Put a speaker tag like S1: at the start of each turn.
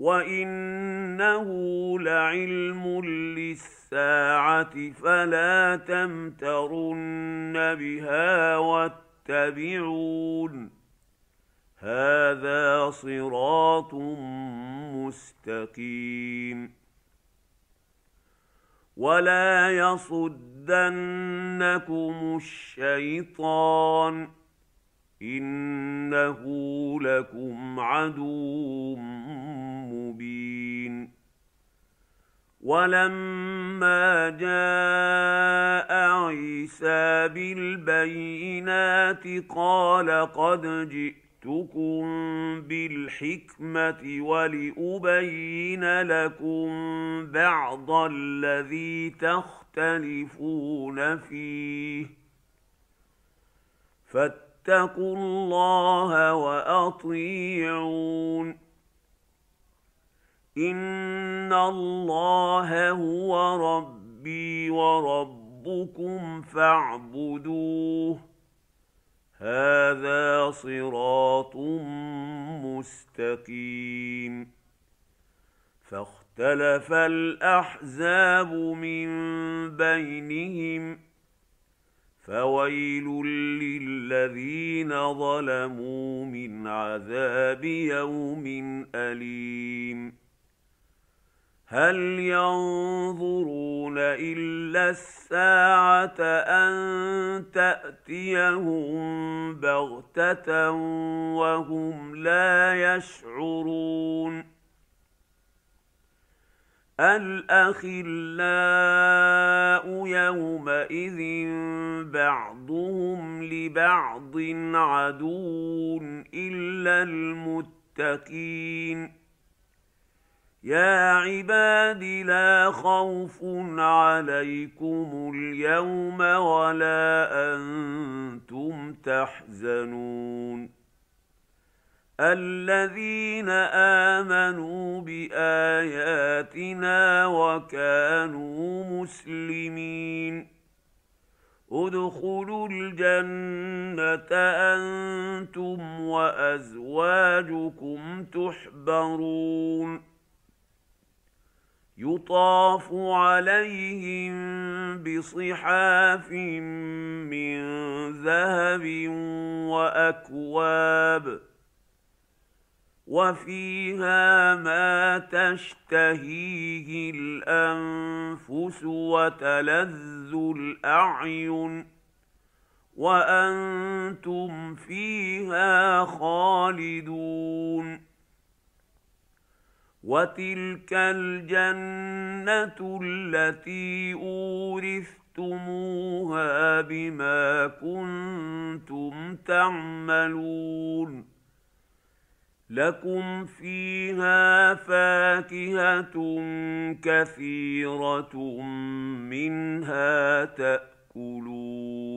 S1: وانه لعلم للساعه فلا تمترن بها واتبعون هذا صراط مستقيم ولا يصدنكم الشيطان انه لكم عدو ولما جاء عيسى بالبينات قال قد جئتكم بالحكمه ولابين لكم بعض الذي تختلفون فيه فاتقوا الله واطيعون ان الله هو ربي وربكم فاعبدوه هذا صراط مستقيم فاختلف الاحزاب من بينهم فويل للذين ظلموا من عذاب يوم اليم هل ينظرون الا الساعه ان تاتيهم بغته وهم لا يشعرون الاخلاء يومئذ بعضهم لبعض عدو الا المتقين يا عباد لا خوف عليكم اليوم ولا انتم تحزنون الذين امنوا باياتنا وكانوا مسلمين ادخلوا الجنه انتم وازواجكم تحبرون يطاف عليهم بصحاف من ذهب واكواب وفيها ما تشتهيه الانفس وتلذ الاعين وانتم فيها خالدون وتلك الجنه التي اورثتموها بما كنتم تعملون لكم فيها فاكهه كثيره منها تاكلون